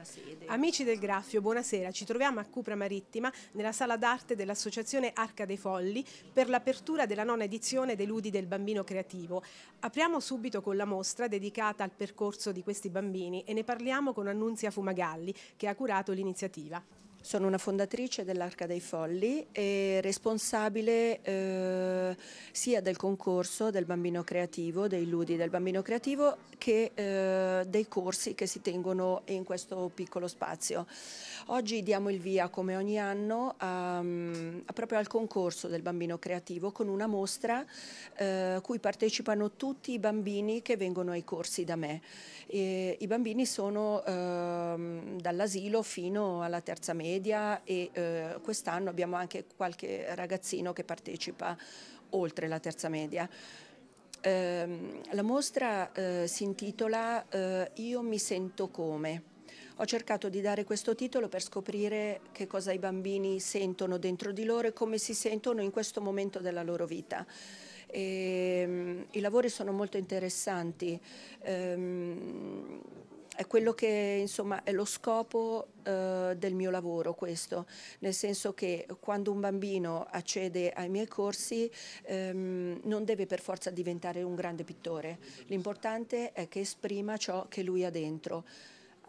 della sede. Amici del Graffio, buonasera. Ci troviamo a Cupra Marittima nella sala d'arte dell'Associazione Arca dei Folli per l'apertura della nona edizione dei Ludi del Bambino Creativo. Apriamo subito con la mostra dedicata al percorso di questi bambini e ne parliamo con Annunzia Fumagalli che ha curato l'iniziativa. Sono una fondatrice dell'Arca dei Folli e responsabile eh, sia del concorso del bambino creativo, dei ludi del bambino creativo, che eh, dei corsi che si tengono in questo piccolo spazio. Oggi diamo il via, come ogni anno, a, a proprio al concorso del bambino creativo con una mostra eh, cui partecipano tutti i bambini che vengono ai corsi da me. E, I bambini sono ehm, dall'asilo fino alla terza media media e eh, quest'anno abbiamo anche qualche ragazzino che partecipa oltre la terza media. Eh, la mostra eh, si intitola eh, Io mi sento come. Ho cercato di dare questo titolo per scoprire che cosa i bambini sentono dentro di loro e come si sentono in questo momento della loro vita. E, ehm, I lavori sono molto interessanti. Ehm, è quello che insomma è lo scopo eh, del mio lavoro questo, nel senso che quando un bambino accede ai miei corsi ehm, non deve per forza diventare un grande pittore, l'importante è che esprima ciò che lui ha dentro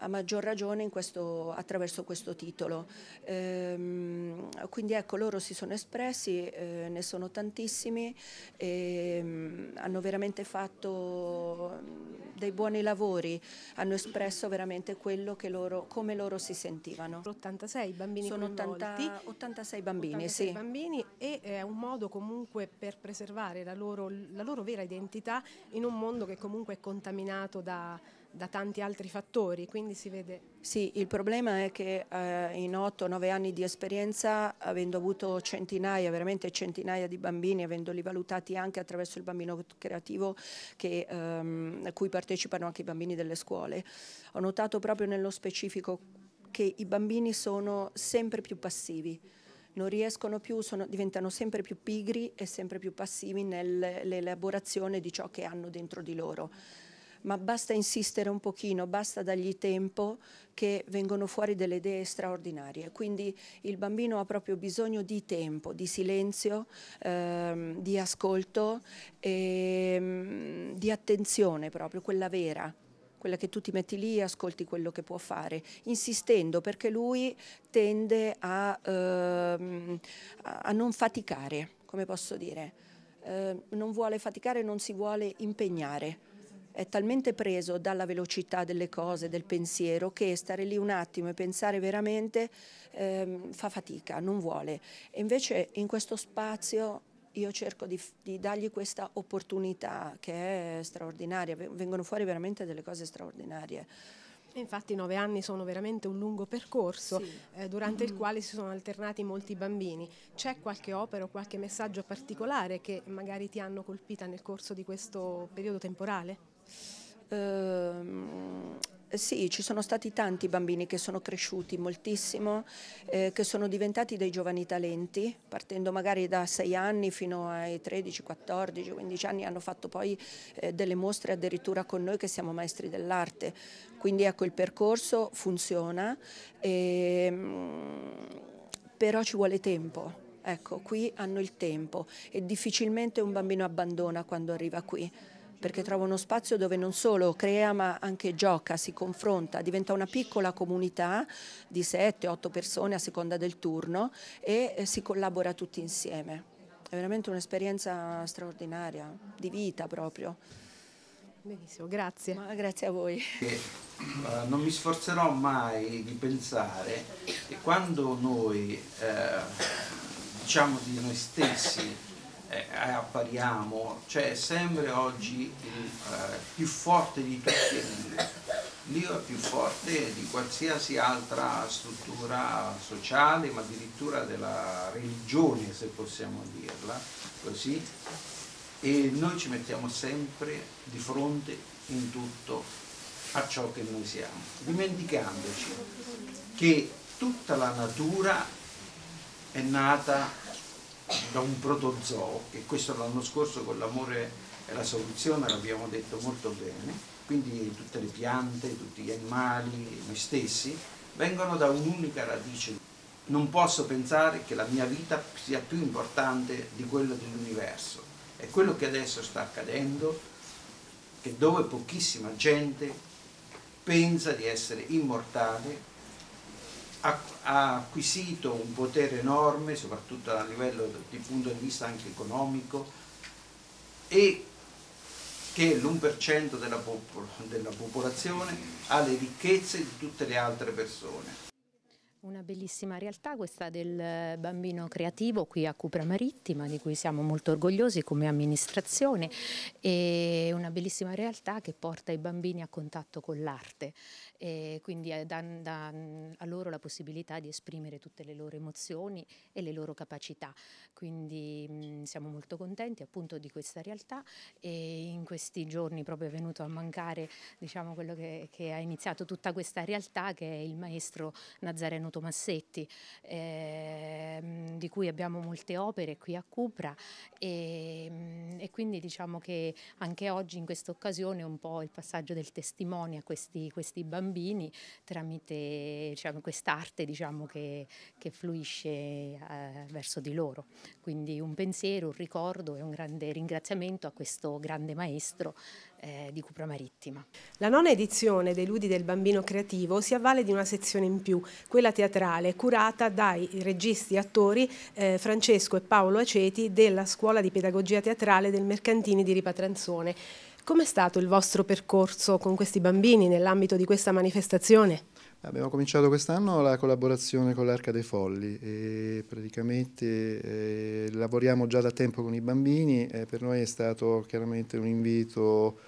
a maggior ragione questo, attraverso questo titolo. Ehm, quindi ecco, loro si sono espressi, eh, ne sono tantissimi, e, ehm, hanno veramente fatto dei buoni lavori, hanno espresso veramente quello che loro, come loro si sentivano. 86 bambini sono 80, 86 bambini, 86 sì. bambini e eh, è un modo comunque per preservare la loro, la loro vera identità in un mondo che comunque è contaminato da da tanti altri fattori, quindi si vede... Sì, il problema è che eh, in 8-9 anni di esperienza, avendo avuto centinaia, veramente centinaia di bambini, avendoli valutati anche attraverso il bambino creativo che, ehm, a cui partecipano anche i bambini delle scuole, ho notato proprio nello specifico che i bambini sono sempre più passivi non riescono più, sono, diventano sempre più pigri e sempre più passivi nell'elaborazione di ciò che hanno dentro di loro ma basta insistere un pochino, basta dargli tempo che vengono fuori delle idee straordinarie. Quindi il bambino ha proprio bisogno di tempo, di silenzio, ehm, di ascolto, e, ehm, di attenzione proprio, quella vera quella che tu ti metti lì e ascolti quello che può fare, insistendo perché lui tende a, ehm, a non faticare, come posso dire, eh, non vuole faticare, non si vuole impegnare è talmente preso dalla velocità delle cose, del pensiero, che stare lì un attimo e pensare veramente ehm, fa fatica, non vuole. E invece in questo spazio io cerco di, di, dargli questa opportunità che è straordinaria, vengono fuori veramente delle cose straordinarie. Infatti nove anni sono veramente un lungo percorso sì. eh, durante il mm-hmm. quale si sono alternati molti bambini. C'è qualche opera o qualche messaggio particolare che magari ti hanno colpita nel corso di questo periodo temporale? Ehm, sì, ci sono stati tanti bambini che sono cresciuti moltissimo, eh, che sono diventati dei giovani talenti, partendo magari da 6 anni fino ai 13, 14, 15 anni, hanno fatto poi eh, delle mostre addirittura con noi che siamo maestri dell'arte. Quindi ecco, il percorso funziona, ehm, però ci vuole tempo. Ecco, qui hanno il tempo e difficilmente un bambino abbandona quando arriva qui perché mhm. trova uno spazio dove non solo crea ma anche gioca, si confronta, diventa una piccola comunità di 7-8 persone a seconda del turno e eh, si collabora tutti insieme. È veramente un'esperienza straordinaria, di vita proprio. Benissimo, grazie. Ma grazie a voi. Eh, non mi sforzerò mai di pensare che quando noi eh, diciamo di noi stessi eh, eh, appariamo, cioè sempre oggi il, eh, più forte di tutti è Dio. Dio è più forte di qualsiasi altra struttura sociale, ma addirittura della religione, se possiamo dirla così, e noi ci mettiamo sempre di fronte in tutto a ciò che noi siamo, dimenticandoci che tutta la natura è nata da un protozoo, che questo l'anno scorso con l'amore e la soluzione l'abbiamo detto molto bene, quindi tutte le piante, tutti gli animali, noi stessi, vengono da un'unica radice. Non posso pensare che la mia vita sia più importante di quella dell'universo. È quello che adesso sta accadendo, che dove pochissima gente pensa di essere immortale ha acquisito un potere enorme, soprattutto a livello di punto di vista anche economico, e che l'1% della, popolazione ha le ricchezze di tutte le altre persone. Una bellissima realtà questa del bambino creativo qui a Cupra Marittima di cui siamo molto orgogliosi come amministrazione e una bellissima realtà che porta i bambini a contatto con l'arte e quindi eh, dà, a loro la possibilità di esprimere tutte le loro emozioni e le loro capacità. Quindi mh, mm, siamo molto contenti appunto di questa realtà e in questi giorni proprio è venuto a mancare diciamo quello che, che ha iniziato tutta questa realtà che è il maestro Nazareno Benvenuto Massetti, ehm, di cui abbiamo molte opere qui a Cupra e, ehm, e, quindi diciamo che anche oggi in questa occasione un po' il passaggio del testimone a questi, questi bambini tramite diciamo, quest'arte diciamo, che, che, fluisce eh, verso di loro. Quindi un pensiero, un ricordo e un grande ringraziamento a questo grande maestro eh, di Cupra Marittima. La nona edizione dei Ludi del Bambino Creativo si avvale di una sezione in più, quella teatrale, curata dai registi e attori eh, Francesco e Paolo Aceti della Scuola di Pedagogia Teatrale del Mercantini di Ripatranzone. Com'è stato il vostro percorso con questi bambini nell'ambito di questa manifestazione? Abbiamo cominciato quest'anno la collaborazione con l'Arca dei Folli e praticamente eh, lavoriamo già da tempo con i bambini, e eh, per noi è stato chiaramente un invito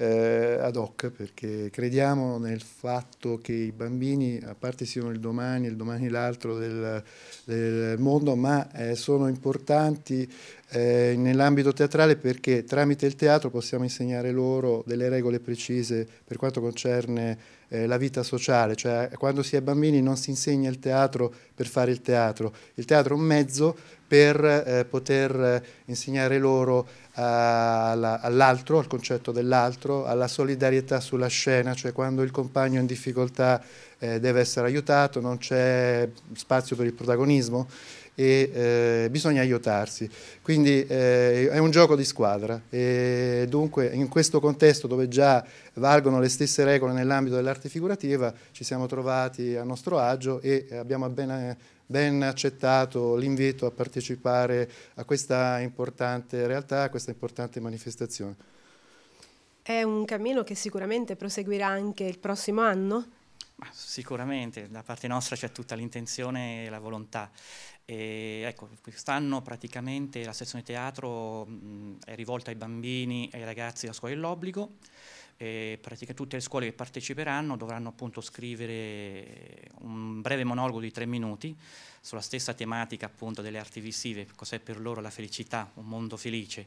eh, ad hoc perché crediamo nel fatto che i bambini, a parte siano il domani, e il domani l'altro del, del, mondo, ma eh, sono importanti eh, nell'ambito teatrale perché tramite il teatro possiamo insegnare loro delle regole precise per quanto concerne eh, la vita sociale, cioè quando si è bambini non si insegna il teatro per fare il teatro, il teatro è un mezzo per eh, poter eh, insegnare loro eh, all'altro, al concetto dell'altro, alla solidarietà sulla scena, cioè quando il compagno è in difficoltà eh, deve essere aiutato, non c'è spazio per il protagonismo e eh, bisogna aiutarsi. Quindi eh, è un gioco di squadra e dunque in questo contesto dove già valgono le stesse regole nell'ambito dell'arte figurativa ci siamo trovati a nostro agio e abbiamo ben ben accettato l'invito a partecipare a questa importante realtà, a questa importante manifestazione. È un cammino che sicuramente proseguirà anche il prossimo anno? Sicuramente, da parte nostra c'è tutta l'intenzione e la volontà. E, ecco, quest'anno praticamente la sezione teatro mh, è rivolta ai bambini e ai ragazzi della scuola dell'obbligo eh, tutte le scuole che parteciperanno dovranno appunto scrivere un breve monologo di tre minuti sulla stessa tematica appunto delle arti visive, cos'è per loro la felicità, un mondo felice.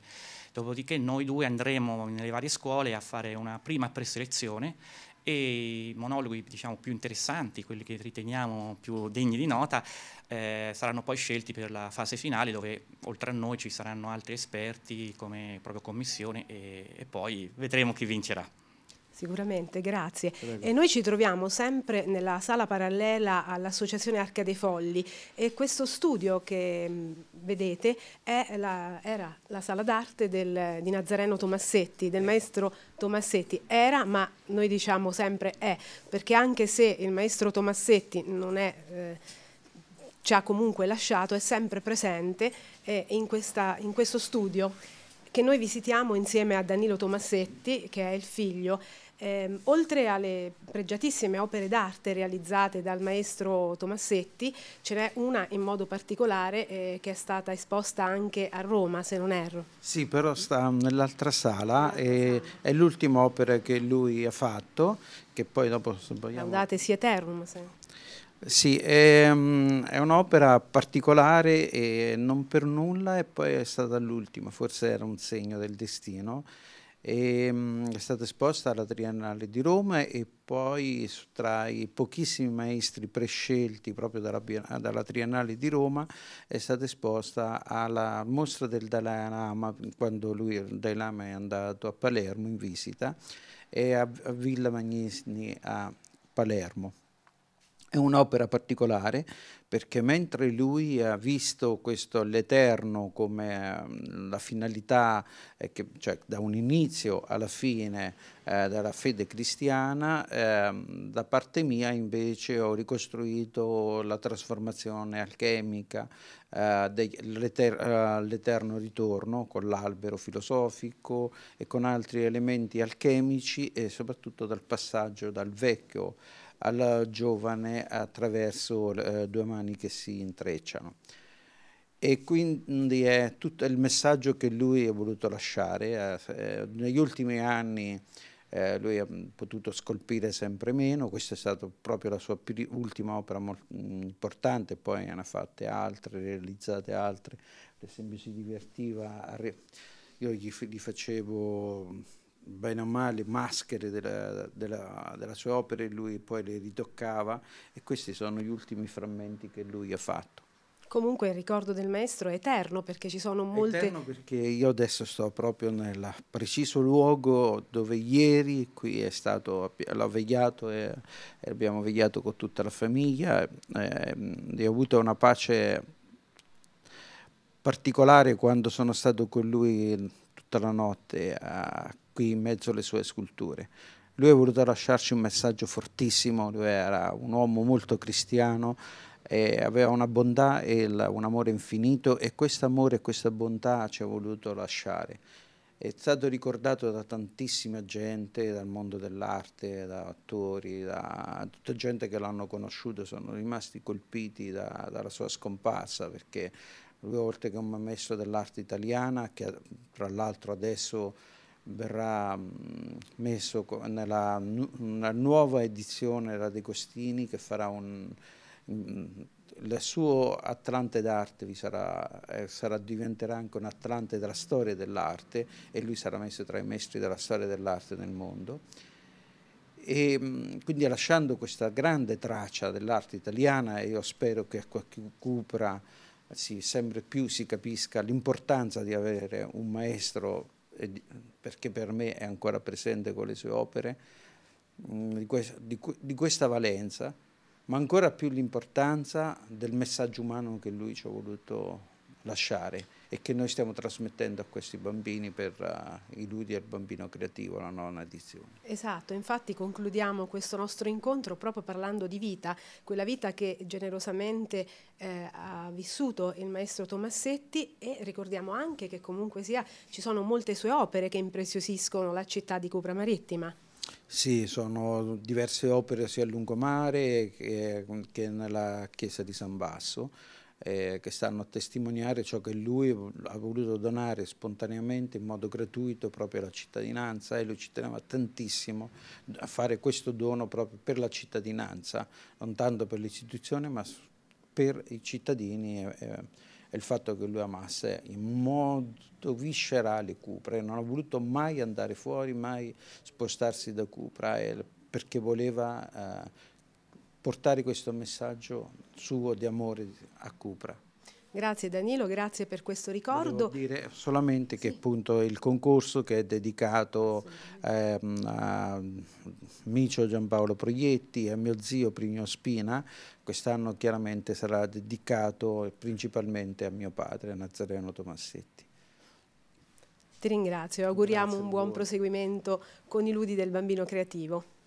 Dopodiché noi due andremo nelle varie scuole a fare una prima preselezione e i monologhi diciamo, più interessanti, quelli che riteniamo più degni di nota, eh, saranno poi scelti per la fase finale dove oltre a noi ci saranno altri esperti come proprio commissione e, e poi vedremo chi vincerà. Sicuramente, grazie. E noi ci troviamo sempre nella sala parallela all'Associazione Arca dei Folli e questo studio che mh, mm, vedete la, era la sala d'arte di Nazareno Tomassetti, del maestro Tomassetti. Era, ma noi diciamo sempre è, perché anche se il maestro Tomassetti non è... Eh, ci ha comunque lasciato, è sempre presente eh, in, questa, in questo studio che noi visitiamo insieme a Danilo Tomassetti, che è il figlio. Eh, oltre alle pregiatissime opere d'arte realizzate dal maestro Tomassetti, ce n'è una in modo particolare eh, che è stata esposta anche a Roma, se non erro. Sì, però sta nell'altra sala, e, sala. è l'ultima opera che lui ha fatto, che poi dopo... Vogliamo... Andate, si eterno. Se... Sì, è, ehm, è un'opera particolare e non per nulla e poi è stata l'ultima, forse era un segno del destino. E, ehm, è stata esposta alla Triennale di Roma e poi tra i pochissimi maestri prescelti proprio dalla, dalla Triennale di Roma è stata esposta alla mostra del Dalai Lama quando lui, il Dalai Lama è andato a Palermo in visita e a, a Villa Magnisni a Palermo. È un'opera particolare perché mentre lui ha visto questo l'Eterno come mm, la finalità, cioè da un inizio alla fine eh, della fede cristiana, ehm, da parte mia invece ho ricostruito la trasformazione alchemica, eh, eh, l'Eterno Ritorno con l'albero filosofico e con altri elementi alchemici e soprattutto dal passaggio dal vecchio al giovane attraverso due mani umani che si intrecciano. E quindi è tutto il messaggio che lui ha voluto lasciare. Eh, eh negli ultimi anni eh, lui ha mm, potuto scolpire sempre meno, questa è stata proprio la sua ultima opera molto mm, importante, poi ne ha fatte altre, realizzate altre, per esempio si divertiva, a io gli, gli facevo bene o male maschere della, della, della sua opera e lui poi le ritoccava e questi sono gli ultimi frammenti che lui ha fatto. Comunque il ricordo del maestro è eterno perché ci sono molte... È eterno perché io adesso sto proprio nel preciso luogo dove ieri qui è stato, l'ho vegliato e, e abbiamo vegliato con tutta la famiglia e, ehm, e ho avuto una pace particolare quando sono stato con lui tutta la notte a qui in mezzo alle sue sculture. Lui ha voluto lasciarci un messaggio fortissimo, lui era un uomo molto cristiano, aveva una bontà e un amore infinito e questo amore e questa bontà ci ha voluto lasciare. È stato ricordato da tantissima gente, dal mondo dell'arte, da attori, da tutta gente che l'hanno conosciuto, sono rimasti colpiti da, dalla sua scomparsa perché lui oltre che un maestro dell'arte italiana, che tra l'altro adesso verrà mm, messo nella, nella nuova edizione della De Costini che farà un... Mm, il suo Atlante d'arte sarà, eh, sarà, diventerà anche un Atlante della storia dell'arte e lui sarà messo tra i maestri della storia dell'arte nel mondo. E, mm, quindi lasciando questa grande traccia dell'arte italiana, io spero che a Cupra si, sempre più si capisca l'importanza di avere un maestro perché per me è ancora presente con le sue opere, mm, di questa, di, di questa valenza, ma ancora più l'importanza del messaggio umano che lui ci ha voluto lasciare e che noi stiamo trasmettendo a questi bambini per uh, i ludi al bambino creativo, la nona edizione. Esatto, infatti concludiamo questo nostro incontro proprio parlando di vita, quella vita che generosamente eh, ha vissuto il maestro Tomassetti e ricordiamo anche che comunque sia ci sono molte sue opere che impreziosiscono la città di Cupra Marittima. Sì, sono diverse opere sia a lungomare che, che nella chiesa di San Basso eh, che stanno a testimoniare ciò che lui ha voluto donare spontaneamente in modo gratuito proprio alla cittadinanza e lui ci teneva tantissimo a fare questo dono proprio per la cittadinanza, non tanto per l'istituzione ma per i cittadini. Eh, e il fatto che lui amasse in modo viscerale Cupra non ha voluto mai andare fuori, mai spostarsi da Cupra perché voleva eh, portare questo messaggio suo di amore a Cupra. Grazie Danilo, grazie per questo ricordo. Devo dire solamente che sì. appunto il concorso che è dedicato sì. ehm, a Micio Giampaolo Proietti e a mio zio Primio Spina, quest'anno chiaramente sarà dedicato principalmente a mio padre, a Nazareno Tomassetti. Ti ringrazio e auguriamo grazie un buon proseguimento con i ludi del bambino creativo.